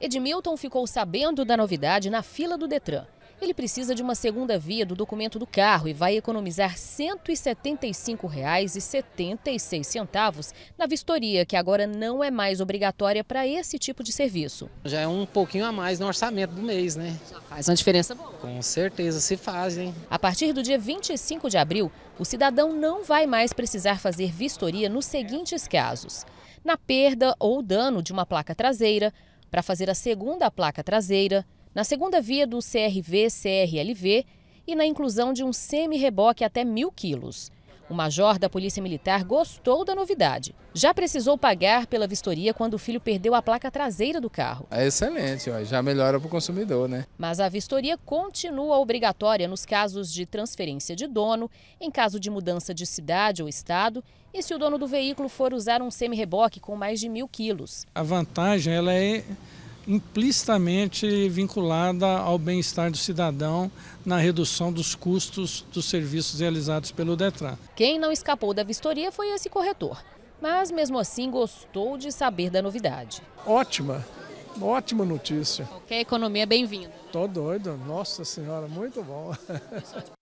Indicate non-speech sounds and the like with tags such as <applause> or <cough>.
Edmilton ficou sabendo da novidade na fila do Detran. Ele precisa de uma segunda via do documento do carro e vai economizar R$ 175,76 na vistoria, que agora não é mais obrigatória para esse tipo de serviço. Já é um pouquinho a mais no orçamento do mês, né? Já faz uma diferença boa. Com certeza se faz, hein? A partir do dia 25 de abril, o cidadão não vai mais precisar fazer vistoria nos seguintes casos: na perda ou dano de uma placa traseira, para fazer a segunda placa traseira, na segunda via do CRV-CRLV e na inclusão de um semi-reboque até mil quilos. O major da Polícia Militar gostou da novidade. Já precisou pagar pela vistoria quando o filho perdeu a placa traseira do carro. É excelente, já melhora para o consumidor, né? Mas a vistoria continua obrigatória nos casos de transferência de dono, em caso de mudança de cidade ou estado e se o dono do veículo for usar um semi-reboque com mais de mil quilos. A vantagem ela é implicitamente vinculada ao bem-estar do cidadão na redução dos custos dos serviços realizados pelo Detran. Quem não escapou da vistoria foi esse corretor, mas mesmo assim gostou de saber da novidade. Ótima, ótima notícia. Qualquer economia é bem-vinda. Tô doido, nossa senhora, muito bom. <laughs>